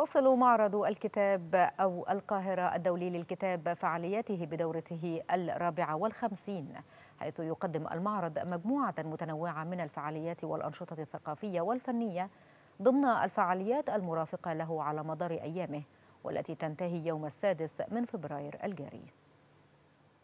واصل معرض الكتاب أو القاهرة الدولي للكتاب فعالياته بدورته الرابعة والخمسين حيث يقدم المعرض مجموعة متنوعة من الفعاليات والأنشطة الثقافية والفنية ضمن الفعاليات المرافقة له على مدار أيامه والتي تنتهي يوم السادس من فبراير الجاري